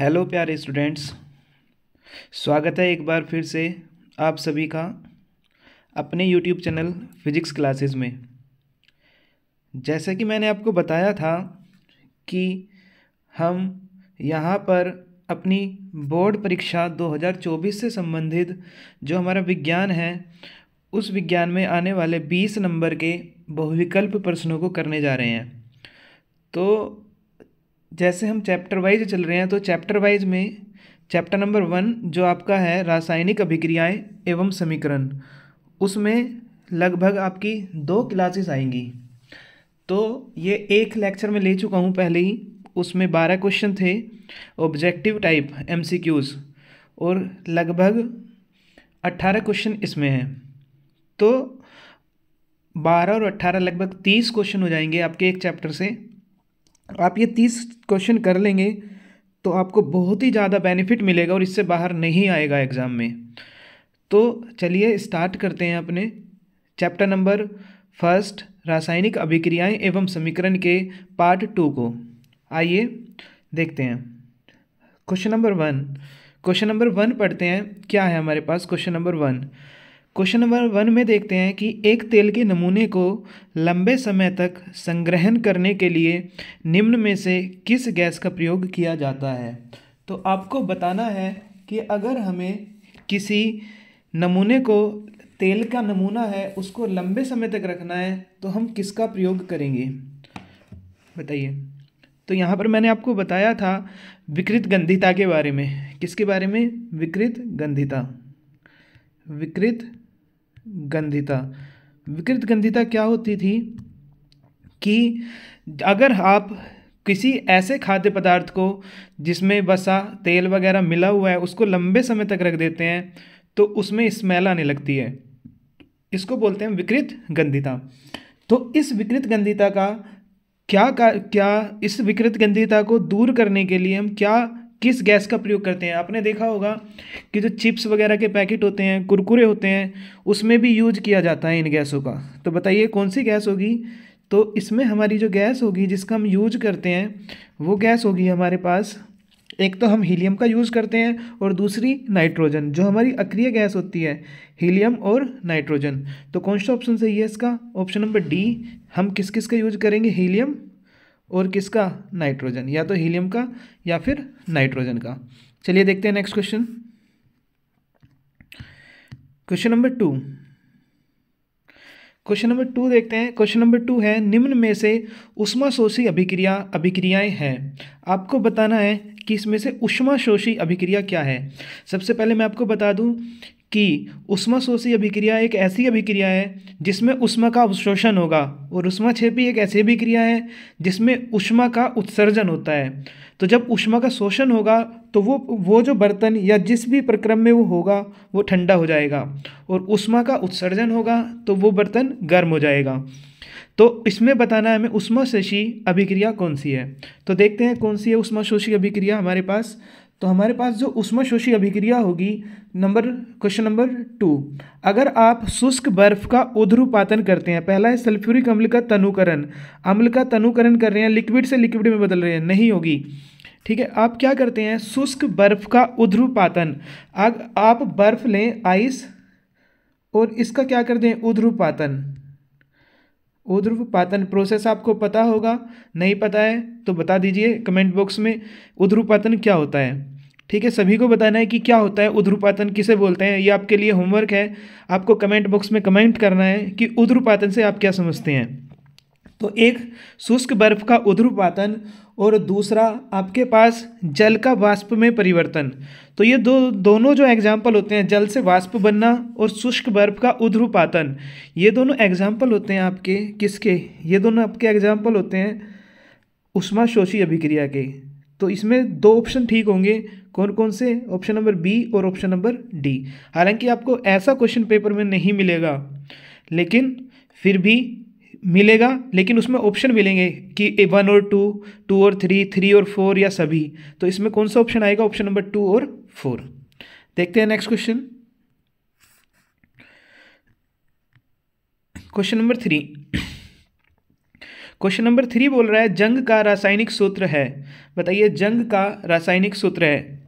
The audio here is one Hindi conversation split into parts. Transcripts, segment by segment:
हेलो प्यारे स्टूडेंट्स स्वागत है एक बार फिर से आप सभी का अपने यूट्यूब चैनल फिजिक्स क्लासेस में जैसा कि मैंने आपको बताया था कि हम यहाँ पर अपनी बोर्ड परीक्षा 2024 से संबंधित जो हमारा विज्ञान है उस विज्ञान में आने वाले 20 नंबर के बहुविकल्प प्रश्नों को करने जा रहे हैं तो जैसे हम चैप्टर वाइज चल रहे हैं तो चैप्टर वाइज में चैप्टर नंबर वन जो आपका है रासायनिक अभिक्रियाएं एवं समीकरण उसमें लगभग आपकी दो क्लासेस आएंगी तो ये एक लेक्चर में ले चुका हूँ पहले ही उसमें बारह क्वेश्चन थे ऑब्जेक्टिव टाइप एम और लगभग अट्ठारह क्वेश्चन इसमें हैं तो बारह और अट्ठारह लगभग तीस क्वेश्चन हो जाएंगे आपके एक चैप्टर से आप ये तीस क्वेश्चन कर लेंगे तो आपको बहुत ही ज़्यादा बेनिफिट मिलेगा और इससे बाहर नहीं आएगा एग्ज़ाम में तो चलिए स्टार्ट करते हैं अपने चैप्टर नंबर फर्स्ट रासायनिक अभिक्रियाएं एवं समीकरण के पार्ट टू को आइए देखते हैं question number one question number one पढ़ते हैं क्या है हमारे पास question number one question number one में देखते हैं कि एक तेल के नमूने को लंबे समय तक संग्रहण करने के लिए निम्न में से किस गैस का प्रयोग किया जाता है तो आपको बताना है कि अगर हमें किसी नमूने को तेल का नमूना है उसको लंबे समय तक रखना है तो हम किसका प्रयोग करेंगे बताइए तो यहाँ पर मैंने आपको बताया था विकृत गंधिता के बारे में किसके बारे में विकृत गंधिता विकृत गंधिता विकृत गंधिता क्या होती थी कि अगर आप किसी ऐसे खाद्य पदार्थ को जिसमें बसा तेल वगैरह मिला हुआ है उसको लंबे समय तक रख देते हैं तो उसमें स्मेल आने लगती है इसको बोलते हैं विकृत गंधिता तो इस विकृत गंधिता का क्या का, क्या इस विकृत गंधिता को दूर करने के लिए हम क्या किस गैस का प्रयोग करते हैं आपने देखा होगा कि जो चिप्स वगैरह के पैकेट होते हैं कुरकुरे होते हैं उसमें भी यूज किया जाता है इन गैसों का तो बताइए कौन सी गैस होगी तो इसमें हमारी जो गैस होगी जिसका हम यूज करते हैं वो गैस होगी हमारे पास एक तो हम हीलियम का यूज़ करते हैं और दूसरी नाइट्रोजन जो हमारी अक्रिय गैस होती है हीलियम और नाइट्रोजन तो कौन सा ऑप्शन सही है इसका ऑप्शन नंबर डी हम किस किस का यूज करेंगे हीलियम और किसका नाइट्रोजन या तो हीलियम का या फिर नाइट्रोजन का चलिए देखते हैं next question question number two question number two देखते हैं क्वेश्चन नंबर टू है निम्न में से उष्मा शोषी अभिक्रिया अभिक्रियाएं हैं आपको बताना है कि इसमें से उष्मा शोषी अभिक्रिया क्या है सबसे पहले मैं आपको बता दूं कि उष्मा शोषी अभिक्रिया एक ऐसी अभिक्रिया है जिसमें उष्मा का अवशोषण होगा और उष्मा छेपी एक ऐसी अभिक्रिया है जिसमें उष्मा का उत्सर्जन होता है तो जब उष्मा का शोषण होगा तो वो वो जो बर्तन या जिस भी प्रक्रम में वो होगा वो ठंडा हो जाएगा और उष्मा का उत्सर्जन होगा तो वो बर्तन गर्म हो जाएगा तो इसमें बताना है हमें शोषी अभिक्रिया कौन सी है तो देखते हैं कौन सी है उष्मा शोषी अभिक्रिया हमारे पास तो हमारे पास जो शोषी अभिक्रिया होगी नंबर क्वेश्चन नंबर टू अगर आप शुष्क बर्फ का उध्रुपातन करते हैं पहला है सल्फ्यूरिक अम्ल का तनुकरण अम्ल का तनुकरण कर रहे हैं लिक्विड से लिक्विड में बदल रहे हैं नहीं होगी ठीक है आप क्या करते हैं शुष्क बर्फ का उध्रुपातन अग आप बर्फ लें आइस और इसका क्या कर दें उध्रुपातन ऊध्र्व पातन प्रोसेस आपको पता होगा नहीं पता है तो बता दीजिए कमेंट बॉक्स में उध्रुपातन क्या होता है ठीक है सभी को बताना है कि क्या होता है उध्रुपातन किसे बोलते हैं ये आपके लिए होमवर्क है आपको कमेंट बॉक्स में कमेंट करना है कि उध्रुपातन से आप क्या समझते हैं तो एक शुष्क बर्फ का उध्रुपातन और दूसरा आपके पास जल का वाष्प में परिवर्तन तो ये दो दोनों जो एग्जाम्पल होते हैं जल से वाष्प बनना और शुष्क बर्फ का उध्रुपातन ये दोनों एग्जाम्पल होते हैं आपके किसके ये दोनों आपके एग्जाम्पल होते हैं उष्मा शोषी अभिक्रिया के तो इसमें दो ऑप्शन ठीक होंगे कौन कौन से ऑप्शन नंबर बी और ऑप्शन नंबर डी हालांकि आपको ऐसा क्वेश्चन पेपर में नहीं मिलेगा लेकिन फिर भी मिलेगा लेकिन उसमें ऑप्शन मिलेंगे कि वन और टू टू और थ्री थ्री और फोर या सभी तो इसमें कौन सा ऑप्शन आएगा ऑप्शन नंबर टू और फोर देखते हैं next question question number three question number three बोल रहा है जंग का रासायनिक सूत्र है बताइए जंग का रासायनिक सूत्र है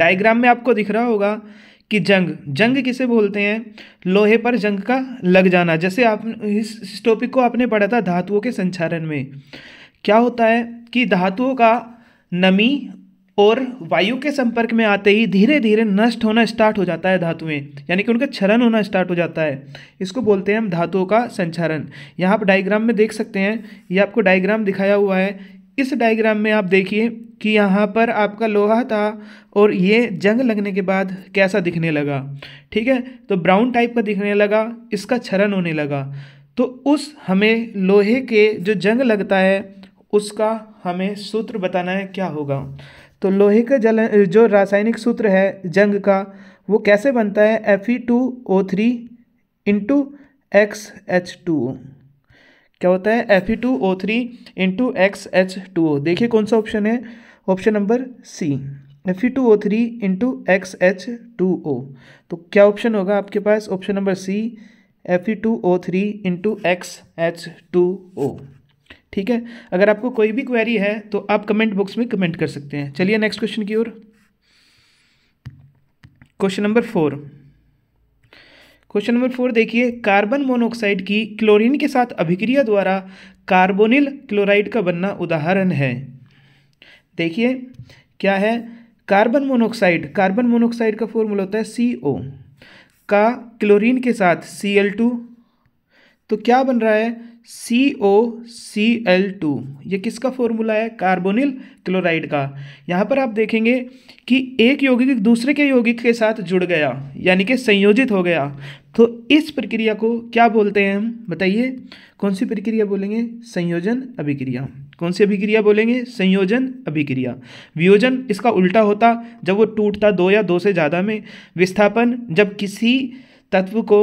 डायग्राम में आपको दिख रहा होगा कि जंग जंग किसे बोलते हैं लोहे पर जंग का लग जाना जैसे आप इस, टॉपिक को आपने पढ़ा था धातुओं के संचारण में क्या होता है कि धातुओं का नमी और वायु के संपर्क में आते ही धीरे धीरे नष्ट होना स्टार्ट हो जाता है धातुएं यानी कि उनका क्षरण होना स्टार्ट हो जाता है इसको बोलते हैं हम धातुओं का संचारण यहाँ आप डायग्राम में देख सकते हैं ये आपको डायग्राम दिखाया हुआ है इस डायग्राम में आप देखिए कि यहाँ पर आपका लोहा था और ये जंग लगने के बाद कैसा दिखने लगा ठीक है तो ब्राउन टाइप का दिखने लगा इसका क्षरण होने लगा तो उस हमें लोहे के जो जंग लगता है उसका हमें सूत्र बताना है क्या होगा तो लोहे का जल जो रासायनिक सूत्र है जंग का वो कैसे बनता है Fe2O3 to x H to क्या होता है F E two O three into X H two O देखिए कौन सा ऑप्शन है option number C F E two O three into X H two O तो क्या ऑप्शन होगा आपके पास option number C F E two O three into X H two O ठीक है अगर आपको कोई भी क्वेरी है तो आप कमेंट बॉक्स में कमेंट कर सकते हैं चलिए नेक्स्ट क्वेश्चन की ओर question number four question number four देखिए कार्बन मोनोऑक्साइड की क्लोरीन के साथ अभिक्रिया द्वारा कार्बोनिल क्लोराइड का बनना उदाहरण है देखिए क्या है कार्बन मोनोऑक्साइड कार्बन मोनोऑक्साइड का फॉर्मूला होता है सी ओ का क्लोरीन के साथ सी एल टू तो क्या बन रहा है सी ओ सी एल टू ये किसका फॉर्मूला है कार्बोनिल क्लोराइड का यहाँ पर आप देखेंगे कि एक यौगिक दूसरे के यौगिक के साथ जुड़ गया यानी कि संयोजित हो गया तो इस प्रक्रिया को क्या बोलते हैं हम बताइए कौन सी प्रक्रिया बोलेंगे संयोजन अभिक्रिया कौन सी अभिक्रिया बोलेंगे संयोजन अभिक्रिया वियोजन इसका उल्टा होता जब वो टूटता दो या दो से ज़्यादा में विस्थापन जब किसी तत्व को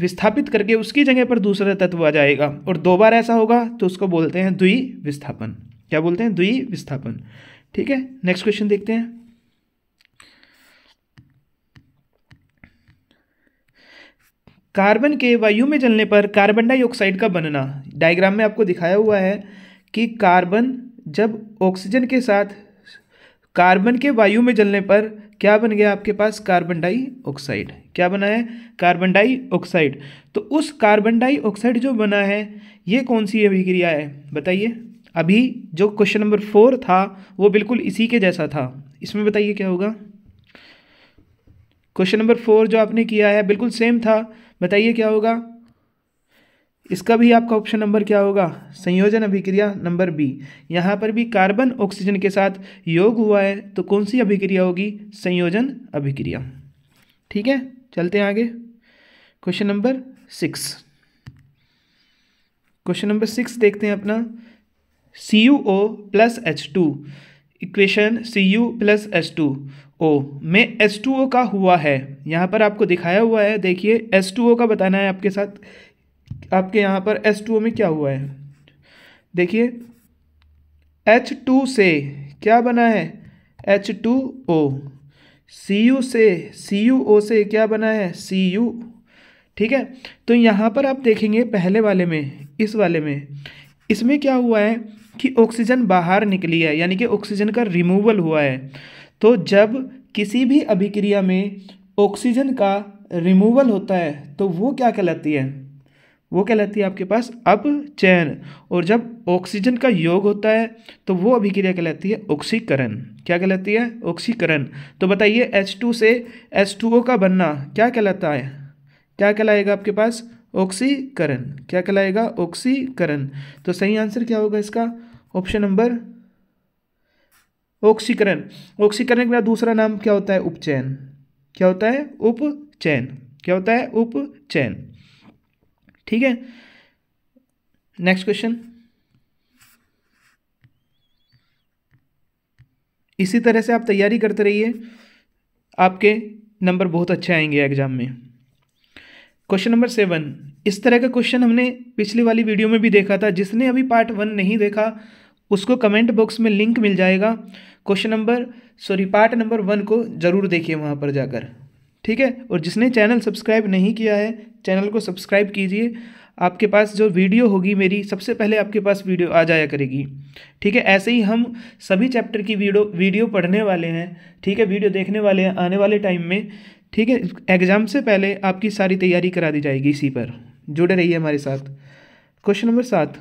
विस्थापित करके उसकी जगह पर दूसरा तत्व आ जाएगा और दो बार ऐसा होगा तो उसको बोलते हैं द्वि विस्थापन क्या बोलते हैं द्वि विस्थापन ठीक है नेक्स्ट क्वेश्चन देखते हैं कार्बन के वायु में जलने पर कार्बन डाइऑक्साइड का बनना डायग्राम में आपको दिखाया हुआ है कि कार्बन जब ऑक्सीजन के साथ कार्बन के वायु में जलने पर क्या बन गया आपके पास कार्बन डाइऑक्साइड क्या बना है कार्बन डाइऑक्साइड तो उस कार्बन डाइऑक्साइड जो बना है ये कौन सी अभिक्रिया है बताइए अभी जो क्वेश्चन नंबर फोर था वो बिल्कुल इसी के जैसा था इसमें बताइए क्या होगा क्वेश्चन नंबर फोर जो आपने किया है बिल्कुल सेम था बताइए क्या होगा इसका भी आपका ऑप्शन नंबर क्या होगा संयोजन अभिक्रिया नंबर बी यहाँ पर भी कार्बन ऑक्सीजन के साथ योग हुआ है तो कौन सी अभिक्रिया होगी संयोजन अभिक्रिया ठीक है चलते हैं आगे question number six question number six देखते हैं अपना C U O plus H two equation C U plus H two O में एस टू ओ का हुआ है यहाँ पर आपको दिखाया हुआ है देखिए एस टू ओ का बताना है आपके साथ आपके यहाँ पर एस टू ओ में क्या हुआ है देखिए एच टू से क्या बना है H two O C U से सी यू ओ से क्या बना है सी यू ठीक है तो यहाँ पर आप देखेंगे पहले वाले में इस वाले में इसमें क्या हुआ है कि ऑक्सीजन बाहर निकली है यानी कि ऑक्सीजन का रिमूवल हुआ है तो जब किसी भी अभिक्रिया में ऑक्सीजन का रिमूवल होता है तो वो क्या कहलाती है वो कहलाती है आपके पास अपचयन और जब ऑक्सीजन का योग होता है तो वो अभिक्रिया कहलाती है ऑक्सीकरण क्या कहलाती है ऑक्सीकरण तो बताइए एच टू से टू ओ का बनना क्या कहलाता है क्या कहलाएगा आपके पास ऑक्सीकरण क्या कहलाएगा ऑक्सीकरण तो सही आंसर क्या होगा इसका ऑप्शन नंबर ऑक्सीकरण ऑक्सीकरण बाद दूसरा नाम क्या होता है उपचैन क्या होता है उपचैन क्या होता है उपचैन ठीक है नेक्स्ट क्वेश्चन इसी तरह से आप तैयारी करते रहिए आपके नंबर बहुत अच्छे आएंगे एग्जाम में क्वेश्चन नंबर सेवन इस तरह का क्वेश्चन हमने पिछली वाली वीडियो में भी देखा था जिसने अभी पार्ट वन नहीं देखा उसको कमेंट बॉक्स में लिंक मिल जाएगा question number sorry part number one को ज़रूर देखिए वहाँ पर जाकर ठीक है और जिसने चैनल सब्सक्राइब नहीं किया है चैनल को सब्सक्राइब कीजिए आपके पास जो वीडियो होगी मेरी सबसे पहले आपके पास वीडियो आ जाया करेगी ठीक है ऐसे ही हम सभी चैप्टर की वीडियो वीडियो पढ़ने वाले हैं ठीक है वीडियो देखने वाले हैं आने वाले टाइम में ठीक है एग्ज़ाम से पहले आपकी सारी तैयारी करा दी जाएगी इसी पर जुड़े रहिए हमारे साथ क्वेश्चन नंबर सात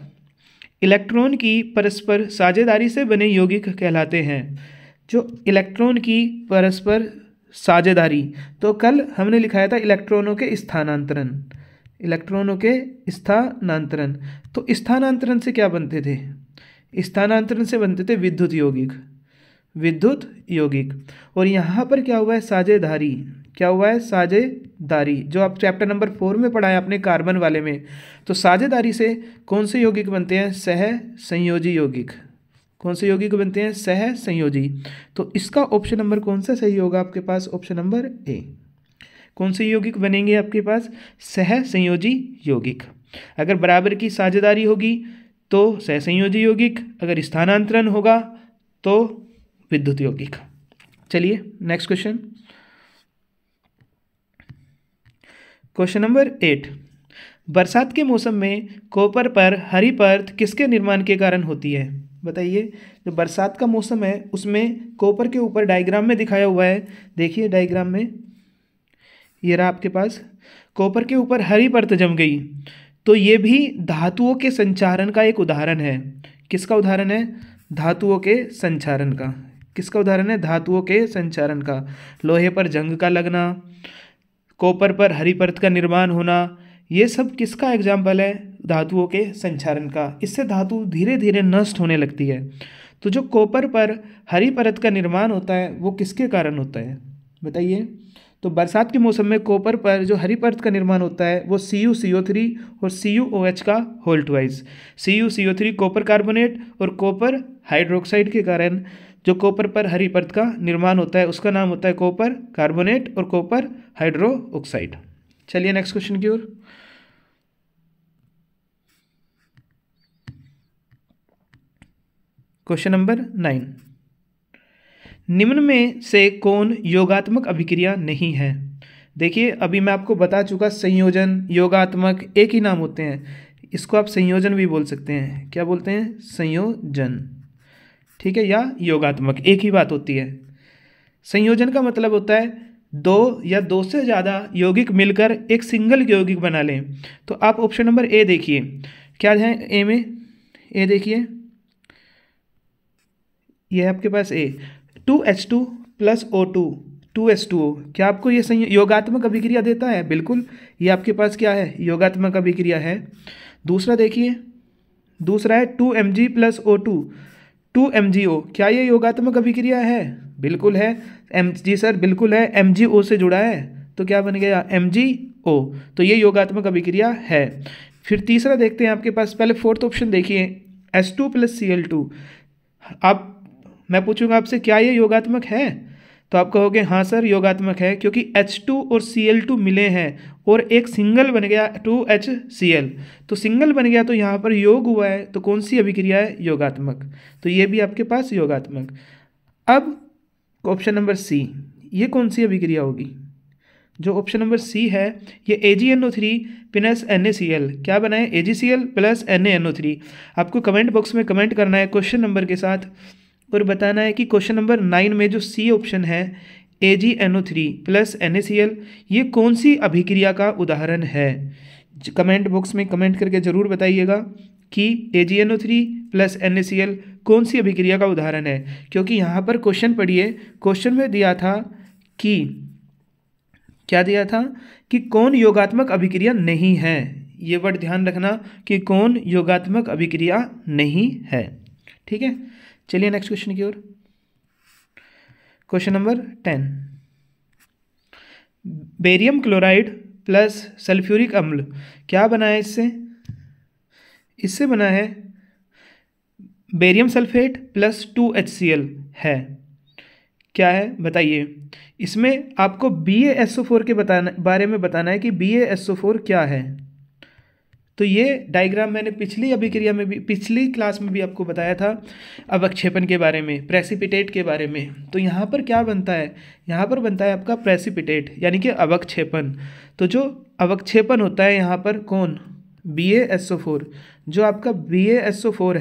इलेक्ट्रॉन की परस्पर साझेदारी से बने यौगिक कहलाते हैं जो इलेक्ट्रॉन की परस्पर साझेदारी तो कल हमने लिखाया था इलेक्ट्रॉनों के स्थानांतरण इलेक्ट्रॉनों के स्थानांतरण तो स्थानांतरण से क्या बनते थे स्थानांतरण से बनते थे विद्युत यौगिक विद्युत यौगिक और यहाँ पर क्या हुआ है साझेदारी क्या हुआ है साझेदारी जो आप चैप्टर नंबर फोर में है अपने कार्बन वाले में तो साझेदारी से कौन से यौगिक बनते हैं सह संयोजी यौगिक कौन से यौगिक बनते हैं सह संयोजी तो इसका ऑप्शन नंबर कौन सा सही होगा आपके पास ऑप्शन नंबर ए कौन से यौगिक बनेंगे आपके पास सह संयोजी यौगिक अगर बराबर की साझेदारी होगी तो सहसंयोजी यौगिक अगर स्थानांतरण होगा तो विद्युत यौगिक चलिए next question question number eight बरसात के मौसम में कॉपर पर हरी परत किसके निर्माण के कारण होती है बताइए जो बरसात का मौसम है उसमें कॉपर के ऊपर डायग्राम में दिखाया हुआ है देखिए डायग्राम में ये रहा आपके पास कॉपर के ऊपर हरी परत जम गई तो ये भी धातुओं के संचारण का एक उदाहरण है किसका उदाहरण है धातुओं के संचारण का किसका उदाहरण है धातुओं के संचारण का लोहे पर जंग का लगना कॉपर पर हरी परत का निर्माण होना ये सब किसका एग्जाम्पल है धातुओं के संचारण का इससे धातु धीरे धीरे नष्ट होने लगती है तो जो कॉपर पर हरी परत का निर्माण होता है वो किसके कारण होता है बताइए तो बरसात के मौसम में कॉपर पर जो हरी परत का निर्माण होता है वो सी यू सी ओ थ्री और सी यू ओ एच का whole twice C U C O three copper carbonate और कॉपर हाइड्रोक्साइड के कारण जो कॉपर पर हरी परत का निर्माण होता है उसका नाम होता है कॉपर कार्बोनेट और कॉपर हाइड्रो ऑक्साइड चलिए नेक्स्ट क्वेश्चन की ओर क्वेश्चन नंबर नाइन निम्न में से कौन योगात्मक अभिक्रिया नहीं है देखिए अभी मैं आपको बता चुका संयोजन योगात्मक एक ही नाम होते हैं इसको आप संयोजन भी बोल सकते हैं क्या बोलते हैं संयोजन ठीक है या योगात्मक एक ही बात होती है संयोजन का मतलब होता है दो या दो से ज़्यादा यौगिक मिलकर एक सिंगल यौगिक बना लें तो आप ऑप्शन नंबर ए देखिए क्या है ए में ए देखिए यह आपके पास A two H two plus O two two H two O क्या आपको ये संयो योगात्मक अभिक्रिया देता है बिल्कुल ये आपके पास क्या है योगात्मक अभिक्रिया है दूसरा देखिए दूसरा है two M G plus O two two M G O क्या ये योगात्मक अभिक्रिया है बिल्कुल है एम जी सर बिल्कुल है एम जी ओ से जुड़ा है तो क्या बन गया एम जी ओ तो ये योगात्मक अभिक्रिया है फिर तीसरा देखते हैं आपके पास पहले फोर्थ ऑप्शन देखिए S two plus C L two आप मैं पूछूंगा आपसे क्या ये योगात्मक है तो आप कहोगे हाँ सर योगात्मक है क्योंकि H2 और Cl2 मिले हैं और एक सिंगल बन गया टू एच सी एल तो सिंगल बन गया तो यहाँ पर योग हुआ है तो कौन सी अभिक्रिया है योगात्मक तो ये भी आपके पास योगात्मक अब ऑप्शन नंबर सी ये कौन सी अभिक्रिया होगी जो ऑप्शन नंबर सी है ये A G N O three plus N A C L क्या बनाए A G C L plus N A N O three आपको कमेंट बॉक्स में कमेंट करना है क्वेश्चन नंबर के साथ और बताना है कि क्वेश्चन नंबर नाइन में जो सी ऑप्शन है A G N O three plus N A C L ये कौन सी अभिक्रिया का उदाहरण है कमेंट बॉक्स में कमेंट करके ज़रूर बताइएगा कि A G N O three plus N A C L कौन सी अभिक्रिया का उदाहरण है क्योंकि यहाँ पर क्वेश्चन पढ़िए क्वेश्चन में दिया था कि क्या दिया था कि कौन योगात्मक अभिक्रिया नहीं है ये वर्ड ध्यान रखना कि कौन योगात्मक अभिक्रिया नहीं है ठीक है चलिए नेक्स्ट क्वेश्चन की ओर question number ten barium chloride plus sulphuric अम्ल क्या बना है इससे इससे बना है barium sulphate plus two H C L है क्या है बताइए इसमें आपको B A S O four के बताना बारे में बताना है कि B A S O four क्या है तो ये डायग्राम मैंने पिछली अभिक्रिया में भी पिछली क्लास में भी आपको बताया था अवक्षेपण के बारे में प्रेसिपिटेट के बारे में तो यहाँ पर क्या बनता है यहाँ पर बनता है आपका प्रेसिपिटेट यानी कि अवक्षेपण तो जो अवक्षेपण होता है यहाँ पर कौन बी जो आपका बी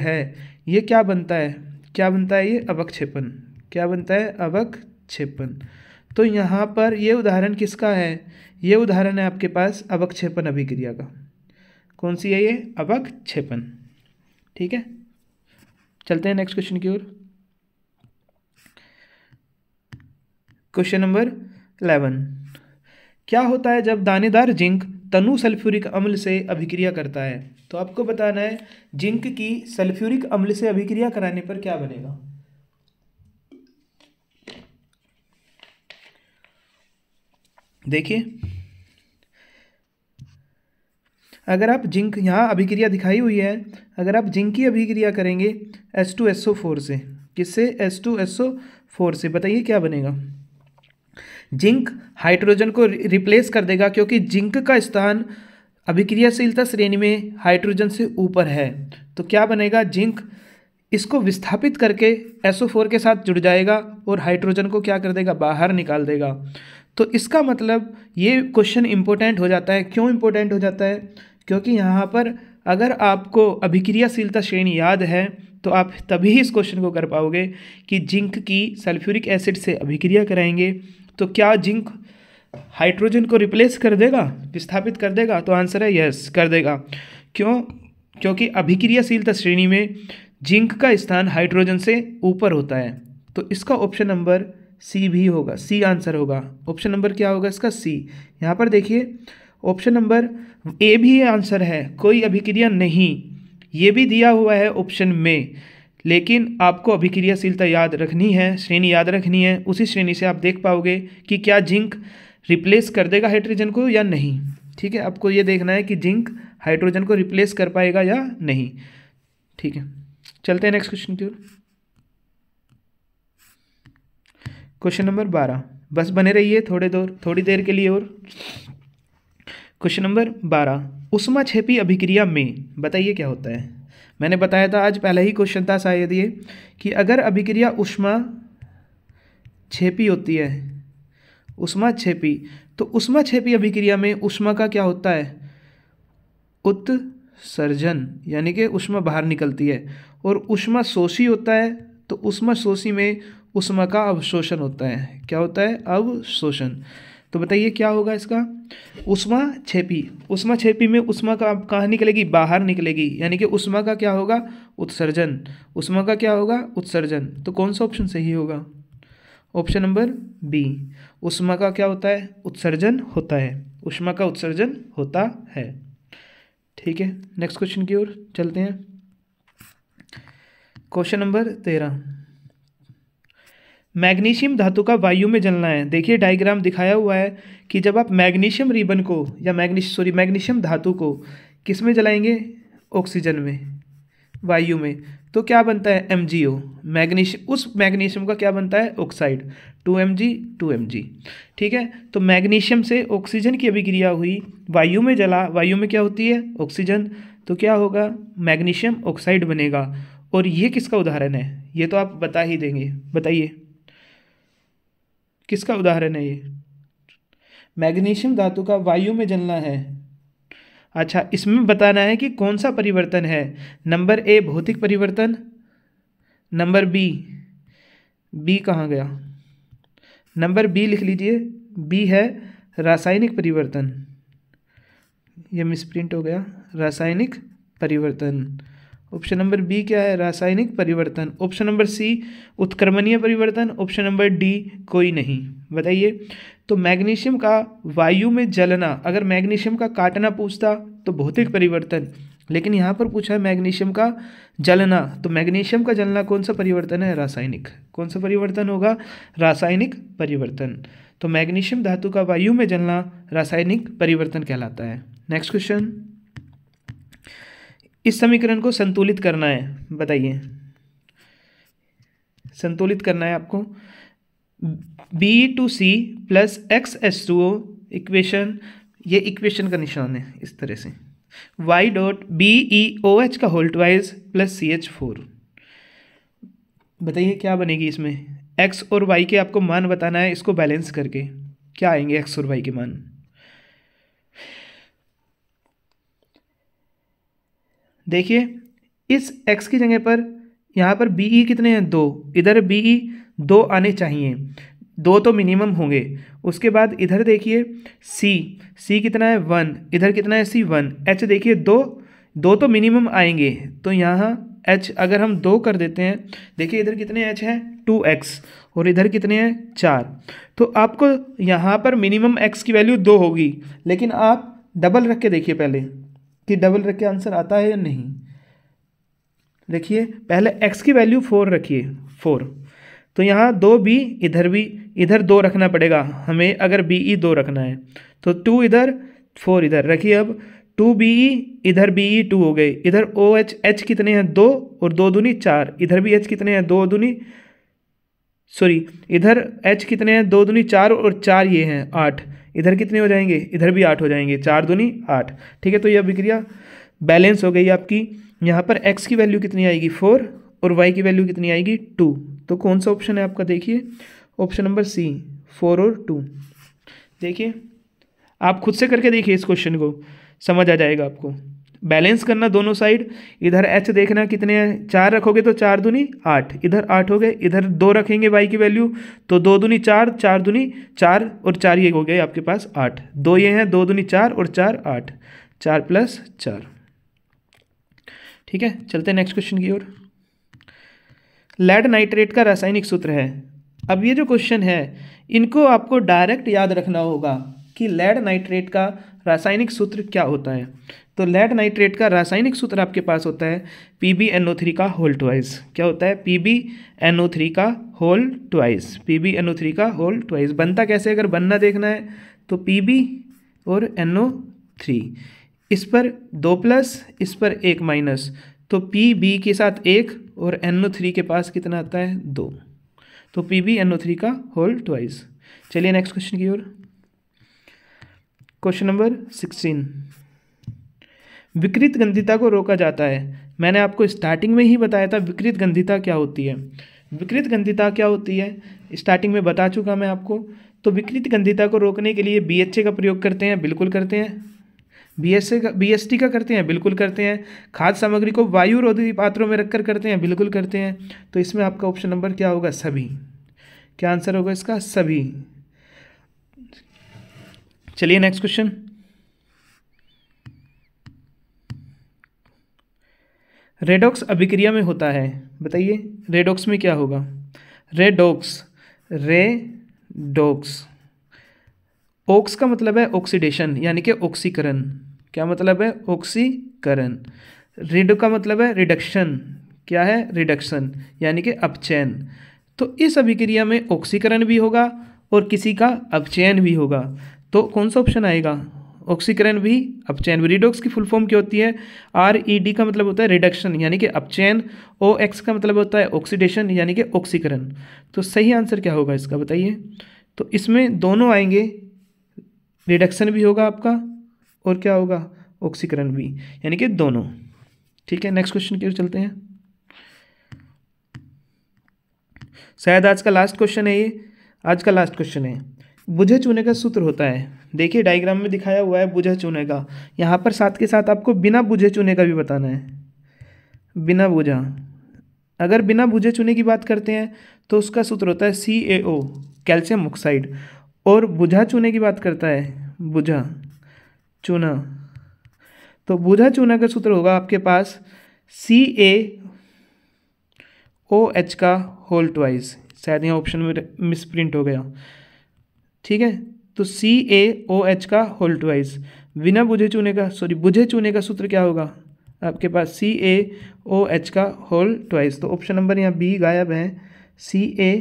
है ये क्या बनता है क्या बनता है ये अवक्षेपण क्या बनता है अवक्षेपण तो यहाँ पर ये उदाहरण किसका है ये उदाहरण है आपके पास अवक्षेपण अभिक्रिया का कौन सी है ये अबक छेपन ठीक है चलते हैं नेक्स्ट क्वेश्चन की ओर क्वेश्चन नंबर इलेवन क्या होता है जब दानेदार जिंक तनु सल्फ्यूरिक अम्ल से अभिक्रिया करता है तो आपको बताना है जिंक की सल्फ्यूरिक अम्ल से अभिक्रिया कराने पर क्या बनेगा देखिए अगर आप जिंक यहाँ अभिक्रिया दिखाई हुई है अगर आप जिंक की अभिक्रिया करेंगे S two S O four से किससे S two S O four से बताइए क्या बनेगा जिंक हाइड्रोजन को रिप्लेस कर देगा क्योंकि जिंक का स्थान अभिक्रियाशीलता श्रेणी में हाइड्रोजन से ऊपर है तो क्या बनेगा जिंक इसको विस्थापित करके फोर के साथ जुड़ जाएगा और हाइड्रोजन को क्या कर देगा बाहर निकाल देगा तो इसका मतलब ये क्वेश्चन इम्पोर्टेंट हो जाता है क्यों इम्पोर्टेंट हो जाता है क्योंकि यहाँ पर अगर आपको अभिक्रियाशीलता श्रेणी याद है तो आप तभी ही इस क्वेश्चन को कर पाओगे कि जिंक की सल्फ्यूरिक एसिड से अभिक्रिया कराएंगे तो क्या जिंक हाइड्रोजन को रिप्लेस कर देगा विस्थापित कर देगा तो आंसर है यस कर देगा क्यों क्योंकि अभिक्रियाशीलता श्रेणी में जिंक का स्थान हाइड्रोजन से ऊपर होता है तो इसका ऑप्शन नंबर सी भी होगा सी आंसर होगा ऑप्शन नंबर क्या होगा इसका सी यहाँ पर देखिए ऑप्शन नंबर ए भी आंसर है कोई अभिक्रिया नहीं ये भी दिया हुआ है ऑप्शन में लेकिन आपको अभिक्रियाशीलता याद रखनी है श्रेणी याद रखनी है उसी श्रेणी से आप देख पाओगे कि क्या जिंक रिप्लेस कर देगा हाइड्रोजन को या नहीं ठीक है आपको ये देखना है कि जिंक हाइड्रोजन को रिप्लेस कर पाएगा या नहीं ठीक है चलते हैं नेक्स्ट क्वेश्चन की ओर क्वेश्चन नंबर बारह बस बने रहिए थोड़े दौर थोड़ी देर के लिए और क्वेश्चन नंबर बारह उष्मा छेपी अभिक्रिया में बताइए क्या होता है मैंने बताया था आज पहला ही क्वेश्चन था शायद ये कि अगर अभिक्रिया उष्मा छेपी होती है उष्मा छेपी तो उष्मा छेपी अभिक्रिया में उष्मा का क्या होता है उत्सर्जन यानी कि उष्मा बाहर निकलती है और उष्मा शोषी होता है तो उष्मा शोषी में उष्मा का अवशोषण होता है क्या होता है अवशोषण तो बताइए क्या होगा इसका उष्मा छेपी उष्मा छेपी में उष्मा का कहाँ निकलेगी बाहर निकलेगी यानी कि उष्मा का क्या होगा उत्सर्जन उष्मा का क्या होगा उत्सर्जन तो कौन सा ऑप्शन सही होगा ऑप्शन नंबर बी उष्मा का क्या होता है उत्सर्जन होता है उष्मा का उत्सर्जन होता है ठीक है नेक्स्ट क्वेश्चन की ओर चलते हैं क्वेश्चन नंबर तेरह मैग्नीशियम धातु का वायु में जलना है देखिए डायग्राम दिखाया हुआ है कि जब आप मैग्नीशियम रिबन को या मैग्नी सॉरी मैग्नीशियम धातु को किस में जलाएंगे ऑक्सीजन में वायु में तो क्या बनता है एम जी ओ मैग्नीश उस मैग्नीशियम का क्या बनता है oxide two M G two M G ठीक है तो मैग्नीशियम से ऑक्सीजन की अभिक्रिया हुई वायु में जला वायु में क्या होती है ऑक्सीजन तो क्या होगा मैग्नीशियम ऑक्साइड बनेगा और ये किसका उदाहरण है ये तो आप बता ही देंगे बताइए किसका उदाहरण है ये मैग्नीशियम धातु का वायु में जलना है अच्छा इसमें बताना है कि कौन सा परिवर्तन है नंबर ए भौतिक परिवर्तन नंबर बी बी कहाँ गया नंबर बी लिख लीजिए बी है रासायनिक परिवर्तन ये मिसप्रिंट हो गया रासायनिक परिवर्तन ऑप्शन नंबर बी क्या है रासायनिक परिवर्तन ऑप्शन नंबर सी उत्क्रमणीय परिवर्तन ऑप्शन नंबर डी कोई नहीं बताइए तो मैग्नीशियम का वायु में जलना अगर मैग्नीशियम का काटना पूछता तो भौतिक परिवर्तन लेकिन यहाँ पर पूछा है मैग्नीशियम का जलना तो मैग्नीशियम का जलना कौन सा परिवर्तन है रासायनिक कौन सा परिवर्तन होगा रासायनिक परिवर्तन तो मैग्नीशियम धातु का वायु में जलना रासायनिक परिवर्तन कहलाता है नेक्स्ट क्वेश्चन इस समीकरण को संतुलित करना है बताइए संतुलित करना है आपको B two C plus X S two O equation ये इक्वेशन का निशान है इस तरह से Y dot B E O H का twice plus C H four बताइए क्या बनेगी इसमें एक्स और वाई के आपको मान बताना है इसको बैलेंस करके क्या आएंगे एक्स और वाई के मान देखिए इस एक्स की जगह पर यहाँ पर बी ई e कितने हैं दो इधर बी ई e दो आने चाहिए दो तो मिनिमम होंगे उसके बाद इधर देखिए सी सी कितना है वन इधर कितना है सी वन एच देखिए दो दो तो मिनिमम आएंगे तो यहाँ एच अगर हम दो कर देते हैं देखिए इधर कितने एच हैं टू एक्स और इधर कितने हैं चार तो आपको यहाँ पर मिनिमम एक्स की वैल्यू दो होगी लेकिन आप डबल रख के देखिए पहले कि डबल रख के आंसर आता है या नहीं देखिए पहले एक्स की वैल्यू फोर रखिए फोर तो यहाँ दो बी इधर भी इधर दो रखना पड़ेगा हमें अगर बी ई e दो रखना है तो टू इधर फोर इधर रखिए अब टू बी ई इधर बी ई टू हो गए इधर ओ एच एच कितने हैं दो और दो दूनी चार इधर भी एच कितने हैं दो दूनी सॉरी इधर एच कितने हैं दो दूनी चार और चार ये हैं आठ इधर कितने हो जाएंगे इधर भी आठ हो जाएंगे चार दूनी आठ ठीक है तो यह अभिक्रिया बैलेंस हो गई आपकी यहाँ पर एक्स की वैल्यू कितनी आएगी फोर और वाई की वैल्यू कितनी आएगी टू तो कौन सा ऑप्शन है आपका देखिए ऑप्शन नंबर सी फोर और टू देखिए आप खुद से करके देखिए इस क्वेश्चन को समझ आ जाएगा आपको बैलेंस करना दोनों साइड इधर एच देखना कितने चार रखोगे तो चार दुनी आठ इधर आठ हो गए इधर दो रखेंगे वाई की वैल्यू तो दो दुनी चार चार दुनी चार और चार ये हो गए आपके पास आठ दो ये हैं दो दुनी चार और चार आठ चार प्लस चार ठीक है चलते हैं नेक्स्ट क्वेश्चन की ओर लेड नाइट्रेट का रासायनिक सूत्र है अब ये जो क्वेश्चन है इनको आपको डायरेक्ट याद रखना होगा कि लेड नाइट्रेट का रासायनिक सूत्र क्या होता है तो लेड नाइट्रेट का रासायनिक सूत्र आपके पास होता है P B N O three का होल ट्वाइस क्या होता है P B N O three का whole twice P B N O three का होल ट्वाइस बनता कैसे अगर बनना देखना है तो पी बी और एन ओ थ्री इस पर दो प्लस इस पर एक माइनस तो पी बी के साथ एक और एन ओ थ्री के पास कितना आता है दो तो P B N O three का होल ट्वाइस चलिए नेक्स्ट क्वेश्चन की ओर क्वेश्चन नंबर सिक्सटीन विकृत गंधिता को रोका जाता है मैंने आपको स्टार्टिंग में ही बताया था विकृत गंधिता क्या होती है विकृत गंधिता क्या होती है स्टार्टिंग में बता चुका मैं आपको तो विकृत गंधिता को रोकने के लिए बी का प्रयोग करते हैं बिल्कुल करते हैं बी एस का बी एस टी का करते हैं बिल्कुल करते हैं खाद्य सामग्री को वायु रोधी पात्रों में रखकर करते हैं बिल्कुल करते हैं तो इसमें आपका ऑप्शन नंबर क्या होगा सभी क्या आंसर होगा इसका सभी चलिए नेक्स्ट क्वेश्चन रेडॉक्स अभिक्रिया में होता है बताइए रेडॉक्स में क्या होगा रेडॉक्स रेडॉक्स ओक्स का मतलब है ऑक्सीडेशन यानी कि ऑक्सीकरण क्या मतलब है ऑक्सीकरण रेडो का मतलब है रिडक्शन क्या है रिडक्शन यानी कि अपचयन तो इस अभिक्रिया में ऑक्सीकरण भी होगा और किसी का अपचयन भी होगा तो कौन सा ऑप्शन आएगा ऑक्सीकरण भी अपचैन रिडोक्स की फुल फॉर्म क्या होती है आर ई डी का मतलब होता है रिडक्शन यानी कि अपचैन ओ एक्स का मतलब होता है ऑक्सीडेशन यानी कि ऑक्सीकरण तो सही आंसर क्या होगा इसका बताइए तो इसमें दोनों आएंगे रिडक्शन भी होगा आपका और क्या होगा ऑक्सीकरण भी यानी कि दोनों ठीक है नेक्स्ट क्वेश्चन की ओर चलते हैं शायद आज का लास्ट क्वेश्चन है ये आज का लास्ट क्वेश्चन है बुझे चूने का सूत्र होता है देखिए डायग्राम में दिखाया हुआ है बुझे चूने का यहाँ पर साथ के साथ आपको बिना बुझे चूने का भी बताना है बिना बुझा अगर बिना बुझे चूने की बात करते हैं तो उसका सूत्र होता है C A O calcium oxide और बुझा चूने की बात करता है बुझा चूना तो बुझा चूना का सूत्र होगा आपके पास सी ए ओ एच का होल ट्वाइस शायद यहाँ ऑप्शन में मिसप्रिंट हो गया ठीक है तो सी ए ओ एच का होल ट्वाइस बिना बुझे चूने का सॉरी बुझे चूने का सूत्र क्या होगा आपके पास सी ए ओ एच का होल ट्वाइस तो ऑप्शन नंबर यहाँ बी गायब है सी ए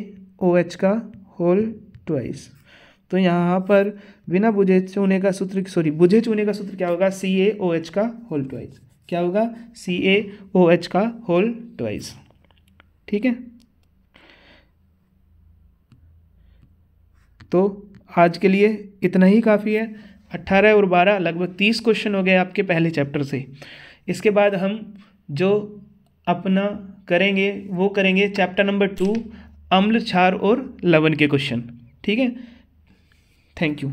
ओ एच का होल ट्वाइस तो यहाँ पर बिना बुझे चूने का सूत्र सॉरी बुझे चूने का सूत्र क्या होगा सी ए ओ एच का होल ट्वाइस क्या होगा सी ए ओ एच का होल ट्वाइस ठीक है तो आज के लिए इतना ही काफ़ी है अट्ठारह और बारह लगभग तीस क्वेश्चन हो गए आपके पहले चैप्टर से इसके बाद हम जो अपना करेंगे वो करेंगे चैप्टर नंबर टू अम्ल क्षार और लवण के क्वेश्चन ठीक है थैंक यू